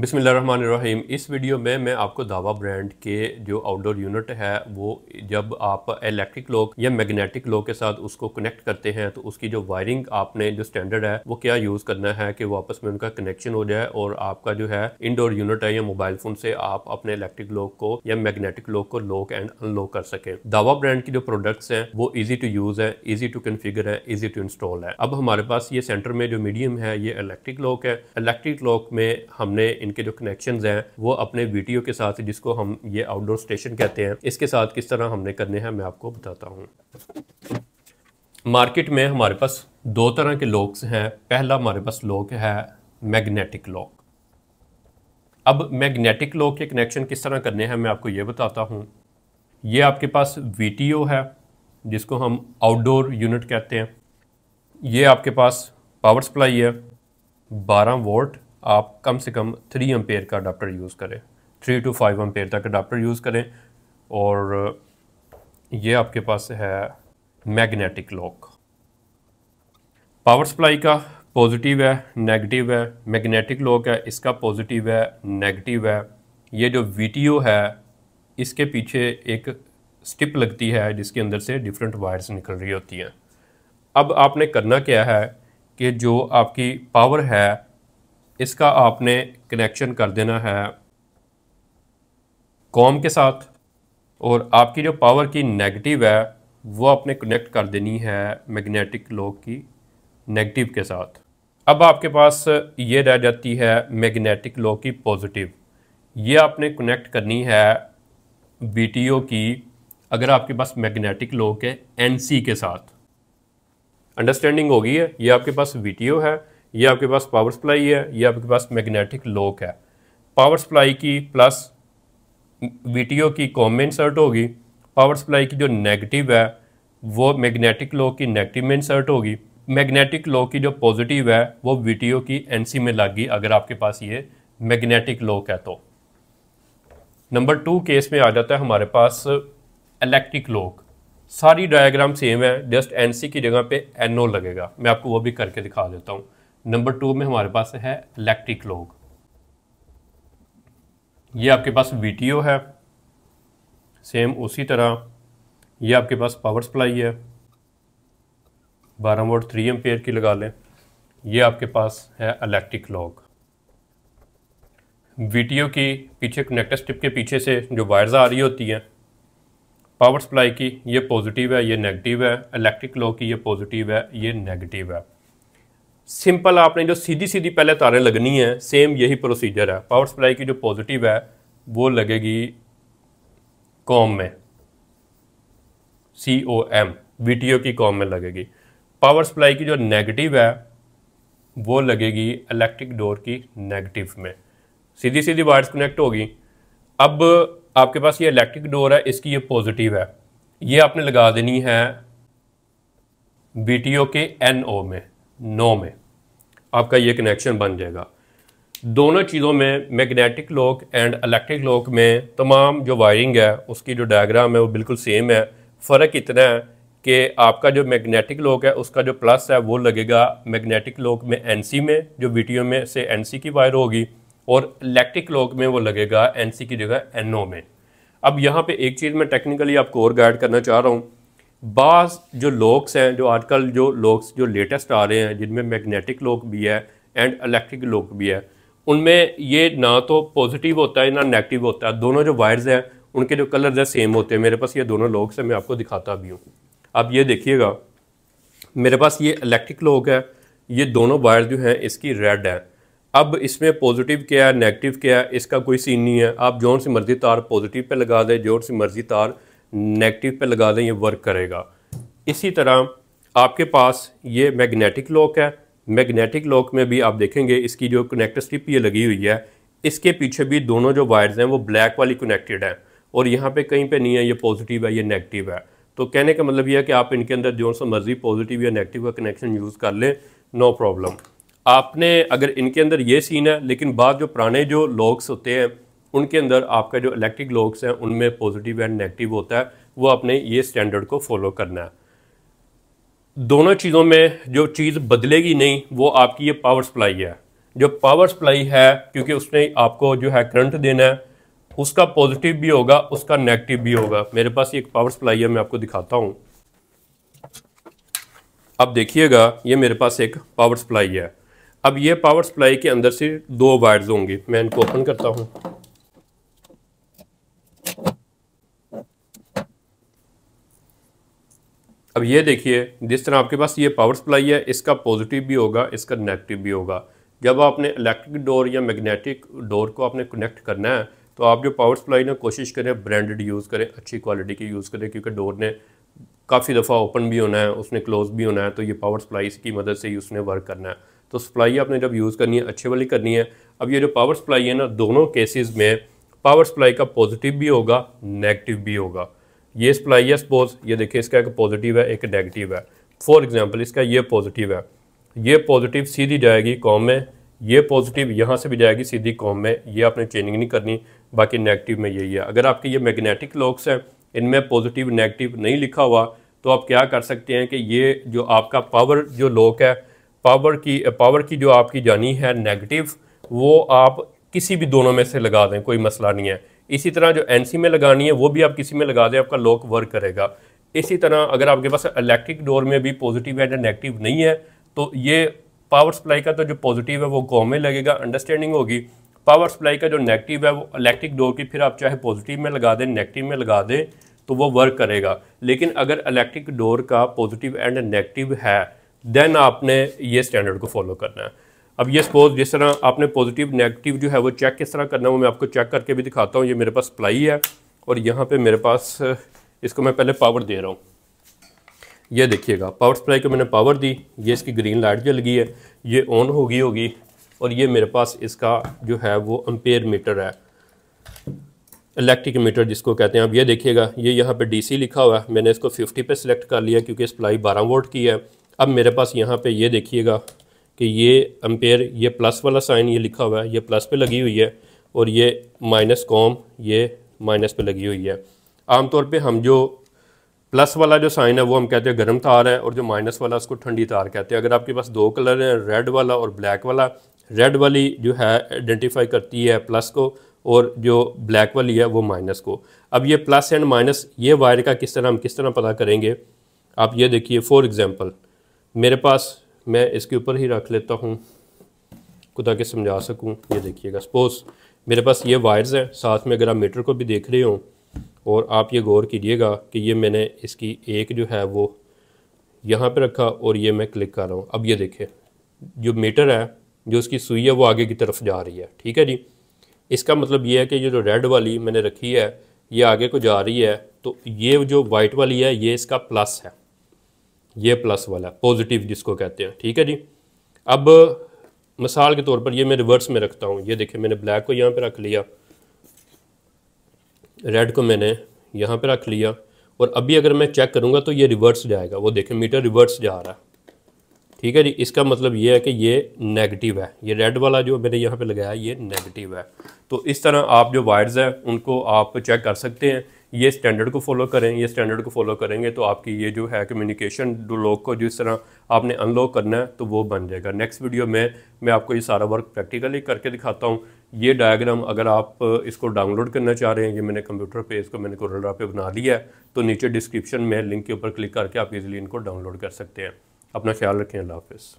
बिसमीम इस वीडियो में मैं आपको दावा ब्रांड के जो आउटडोर यूनिट है वो जब आप इलेक्ट्रिक लॉक या मैग्नेटिक लोक के साथ उसको कनेक्ट करते हैं तो उसकी जो वायरिंग आपने जो स्टैंडर्ड है वो क्या यूज़ करना है कि वो आपस में उनका कनेक्शन हो जाए और आपका जो है इनडोर यूनिट है या मोबाइल फ़ोन से आप अपने इलेक्ट्रिक लॉक को या मैग्नेटिक लोक को लॉक एंड अनलॉक कर सकें दावा ब्रांड की जो प्रोडक्ट्स हैं वो ईजी टू यूज़ है ईजी टू कन्फिगर है ईजी टू इंस्टॉल है अब हमारे पास ये सेंटर में जो मीडियम है ये इलेक्ट्रिक लॉक है इलेक्ट्रिक लॉक में हमने इनके जो कनेक्शन हैं वो अपने वीडियो के साथ जिसको हम ये आउटडोर स्टेशन कहते हैं इसके साथ किस तरह हमने करने हैं मैं आपको बताता हूँ मार्केट में हमारे पास दो तरह के लॉक्स हैं पहला हमारे पास लॉक है मैग्नेटिक लॉक अब मैग्नेटिक लॉक के कनेक्शन किस तरह करने हैं मैं आपको ये बताता हूँ ये आपके पास वी है जिसको हम आउटडोर यूनिट कहते हैं ये आपके पास पावर सप्लाई है 12 वोल्ट आप कम से कम थ्री एम्पेयर का अडाप्टर यूज़ करें थ्री टू फाइव एम्पेयर तक अडाप्टर यूज़ करें और ये आपके पास है मैग्नेटिक लॉक पावर सप्लाई का पॉजिटिव है नेगेटिव है मैग्नेटिक लॉक है इसका पॉजिटिव है नेगेटिव है ये जो वी है इसके पीछे एक स्टिप लगती है जिसके अंदर से डिफरेंट वायर्स निकल रही होती हैं अब आपने करना क्या है कि जो आपकी पावर है इसका आपने कनेक्शन कर देना है कॉम के साथ और आपकी जो पावर की नेगेटिव है वो आपने कनेक्ट कर देनी है मैग्नेटिक लॉक की नेगेटिव के साथ अब आपके पास ये रह जाती है मैग्नेटिक लो की पॉजिटिव ये आपने कनेक्ट करनी है बी की अगर आपके पास मैग्नेटिक लॉक है एन के साथ अंडरस्टैंडिंग होगी है ये आपके पास वी है ये आपके पास पावर सप्लाई है ये आपके पास मैग्नेटिक लॉक है पावर सप्लाई की प्लस वीटीओ की कॉम में इंसर्ट होगी पावर सप्लाई की जो नेगेटिव है वो मैग्नेटिक लॉक की नेगेटिव में इंसर्ट होगी मैग्नेटिक लॉक की जो पॉजिटिव है वो वीटीओ की एनसी में गई अगर आपके पास ये मैग्नेटिक लॉक है तो नंबर टू केस में आ जाता है हमारे पास इलेक्ट्रिक लॉक सारी डायग्राम सेम है जस्ट एनसी की जगह पे एनओ लगेगा मैं आपको वो भी करके दिखा देता हूँ नंबर टू में हमारे पास है इलेक्ट्रिक लॉग ये आपके पास वी है सेम उसी तरह ये आपके पास पावर सप्लाई है बारह वोट थ्री एम की लगा लें ये आपके पास है इलेक्ट्रिक लॉग वी की पीछे कनेक्टर स्टिप के पीछे से जो वायर्स आ रही होती हैं पावर सप्लाई की ये पॉजिटिव है ये नेगेटिव है इलेक्ट्रिक लॉग की ये पॉजिटिव है ये नेगेटिव है सिंपल आपने जो सीधी सीधी पहले तारें लगनी है सेम यही प्रोसीजर है पावर सप्लाई की जो पॉजिटिव है वो लगेगी कॉम में C O M V T O की कॉम में लगेगी पावर सप्लाई की जो नेगेटिव है वो लगेगी इलेक्ट्रिक डोर की नेगेटिव में सीधी सीधी वायर्स कनेक्ट होगी अब आपके पास ये इलेक्ट्रिक डोर है इसकी ये पॉजिटिव है ये आपने लगा देनी है बी टी ओ के एन ओ में नौ में आपका ये कनेक्शन बन जाएगा दोनों चीज़ों में magnetic lock and electric lock में तमाम जो वायरिंग है उसकी जो डायग्राम है वो बिल्कुल सेम है फ़र्क इतना है कि आपका जो मैग्नेटिक लॉक है उसका जो प्लस है वो लगेगा मैग्नेटिक लॉक में एनसी में जो वी में से एनसी की वायर होगी और इलेक्ट्रिक लॉक में वो लगेगा एनसी की जगह एनओ में अब यहाँ पे एक चीज़ मैं टेक्निकली आपको और गाइड करना चाह रहा हूँ बाज़ जो लॉक्स हैं जो आजकल जो लॉक्स जो लेटेस्ट आ रहे हैं जिनमें मैग्नेटिक लॉक भी है एंड इलेक्ट्रिक लॉक भी है उनमें ये ना तो पॉजिटिव होता है ना नेगेटिव होता है दोनों जो वायर्स हैं उनके जो कलर्स हैं सेम होते हैं मेरे पास ये दोनों लॉक्स हैं मैं आपको दिखाता भी हूँ आप ये देखिएगा मेरे पास ये इलेक्ट्रिक लॉक है ये दोनों वायर जो हैं इसकी रेड है अब इसमें पॉजिटिव क्या है नेगेटिव क्या है इसका कोई सीन नहीं है आप जौन सी मर्ज़ी तार पॉजिटिव पे लगा दें जौन सी मर्ज़ी तार नेगेटिव पे लगा दें ये वर्क करेगा इसी तरह आपके पास ये मैग्नेटिक लॉक है मैग्नेटिक लॉक में भी आप देखेंगे इसकी जो कनेक्टर स्ट्रिप ये लगी हुई है इसके पीछे भी दोनों जो वायर्स हैं वो ब्लैक वाली कनेक्टेड हैं और यहाँ पे कहीं पे नहीं है ये पॉजिटिव है ये नेगेटिव है तो कहने का मतलब यह है कि आप इनके अंदर जो सा मर्जी पॉजिटिव या नेगेटिव का कनेक्शन यूज़ कर लें नो प्रॉब्लम आपने अगर इनके अंदर ये सीन है लेकिन बाद जो पुराने जो लॉक्स होते हैं उनके अंदर आपका जो इलेक्ट्रिक लॉक्स हैं उनमें पॉजिटिव एंड नेगेटिव होता है वो अपने ये स्टैंडर्ड को फॉलो करना है दोनों चीज़ों में जो चीज़ बदलेगी नहीं वो आपकी ये पावर सप्लाई है जो पावर सप्लाई है क्योंकि उसने आपको जो है करंट देना है उसका पॉजिटिव भी होगा उसका नेगेटिव भी होगा मेरे पास एक पावर सप्लाई है मैं आपको दिखाता हूँ अब देखिएगा ये मेरे पास एक पावर सप्लाई है अब ये पावर सप्लाई के अंदर से दो वायर्स होंगे मैं इनको ओपन करता हूँ अब ये देखिए जिस तरह आपके पास ये पावर सप्लाई है इसका पॉजिटिव भी होगा इसका नेगेटिव भी होगा जब आपने इलेक्ट्रिक डोर या मैग्नेटिक डोर को आपने कनेक्ट करना है तो आप जो पावर सप्लाई ना कोशिश करें ब्रांडेड यूज़ करें अच्छी क्वालिटी की यूज़ करें क्योंकि डोर ने काफ़ी दफ़ा ओपन भी होना है उसने क्लोज भी होना है तो ये पावर सप्लाई की मदद से ही उसने वर्क करना है तो सप्लाई आपने जब यूज़ करनी है अच्छे वाली करनी है अब ये जो पावर सप्लाई है ना दोनों केसेस में पावर सप्लाई का पॉजिटिव भी होगा नेगेटिव भी होगा ये सप्लाई है सपोज ये देखिए इसका एक पॉजिटिव है एक नेगेटिव है फॉर एग्जाम्पल इसका ये पॉजिटिव है ये पॉजिटिव सीधी जाएगी कॉम में ये पॉजिटिव यहाँ से भी जाएगी सीधी कॉम में ये आपने चेंजिंग नहीं करनी बाकी नेगेटिव में यही है अगर आपके ये मैग्नेटिक लॉक्स हैं इनमें पॉजिटिव नेगेटिव नहीं लिखा हुआ तो आप क्या कर सकते हैं कि ये जो आपका पावर जो लॉक है पावर की पावर की जो आपकी जानी है नेगेटिव वो आप किसी भी दोनों में से लगा दें कोई मसला नहीं है इसी तरह जो एन में लगानी है वो भी आप किसी में लगा दें आपका लॉक वर्क करेगा इसी तरह अगर आपके पास इलेक्ट्रिक डोर में भी पॉजिटिव एंड नेगेटिव नहीं है तो ये पावर सप्लाई का तो जो पॉजिटिव है वो गाँव में लगेगा अंडरस्टैंडिंग होगी पावर सप्लाई का जो नेगेटिव है वो इलेक्ट्रिक डोर की फिर आप चाहे पॉजिटिव में लगा दें नेगेटिव में लगा दें तो वो वर्क करेगा लेकिन अगर इलेक्ट्रिक डोर का पॉजिटिव एंड नेगेटिव है देन आपने ये स्टैंडर्ड को फॉलो करना है अब ये सपोज जिस तरह आपने पॉजिटिव नेगेटिव जो है वो चेक किस तरह करना है वो मैं आपको चेक करके भी दिखाता हूँ ये मेरे पास सप्लाई है और यहाँ पे मेरे पास इसको मैं पहले पावर दे रहा हूँ ये देखिएगा पावर सप्लाई को मैंने पावर दी ये इसकी ग्रीन लाइट जल गई है ये ऑन होगी होगी और ये मेरे पास इसका जो है वो अम्पेयर मीटर है इलेक्ट्रिक मीटर जिसको कहते हैं अब ये देखिएगा ये यहाँ पर डी लिखा हुआ है मैंने इसको फिफ्टी पर सिलेक्ट कर लिया क्योंकि सप्लाई बारह वोट की है अब मेरे पास यहाँ पर ये देखिएगा कि ये अम्पेयर ये प्लस वाला साइन ये लिखा हुआ है ये प्लस पे लगी हुई है और ये माइनस कॉम ये माइनस पे लगी हुई है आमतौर पे हम जो प्लस वाला जो साइन है वो हम कहते हैं गर्म तार है और जो माइनस वाला उसको ठंडी तार कहते हैं अगर आपके पास दो कलर हैं रेड वाला और ब्लैक वाला रेड वाली जो है आइडेंटिफाई करती है प्लस को और जो ब्लैक वाली है वो माइनस को अब ये प्लस एंड माइनस ये वायर का किस तरह हम किस तरह पता करेंगे आप ये देखिए फॉर एग्ज़ाम्पल मेरे पास मैं इसके ऊपर ही रख लेता हूँ खुदा के समझा सकूँ ये देखिएगा सपोज़ मेरे पास ये वायर्स हैं साथ में अगर आप मीटर को भी देख रहे हो और आप ये गौर कीजिएगा कि ये मैंने इसकी एक जो है वो यहाँ पे रखा और ये मैं क्लिक कर रहा हूँ अब ये देखें जो मीटर है जो उसकी सुई है वो आगे की तरफ जा रही है ठीक है जी इसका मतलब ये है कि ये जो रेड वाली मैंने रखी है ये आगे को जा रही है तो ये जो वाइट वाली है ये इसका प्लस है ये प्लस वाला पॉजिटिव जिसको कहते हैं ठीक है जी अब मिसाल के तौर पर ये मैं रिवर्स में रखता हूँ ये देखिए मैंने ब्लैक को यहाँ पे रख लिया रेड को मैंने यहाँ पे रख लिया और अभी अगर मैं चेक करूँगा तो ये रिवर्स जाएगा वो देखें मीटर रिवर्स जा रहा है ठीक है जी इसका मतलब ये है कि ये नेगेटिव है ये रेड वाला जो मैंने यहाँ पे लगाया ये नेगेटिव है तो इस तरह आप जो वायर्स हैं उनको आप चेक कर सकते हैं ये स्टैंडर्ड को फॉलो करें ये स्टैंडर्ड को फॉलो करेंगे तो आपकी ये जो है कम्युनिकेशन लॉक को जिस तरह आपने अनलॉक करना है तो वो बन जाएगा नेक्स्ट वीडियो में मैं आपको ये सारा वर्क प्रैक्टिकली करके दिखाता हूँ ये डायग्राम अगर आप इसको डाउनलोड करना चाह रहे हैं ये मैंने कंप्यूटर पे इसको मैंने कोरलरा पे बना लिया है तो नीचे डिस्क्रिप्शन में लिंक के ऊपर क्लिक करके आप इजीली इनको डाउनलोड कर सकते हैं अपना ख्याल रखें अल्लाह हाफिज़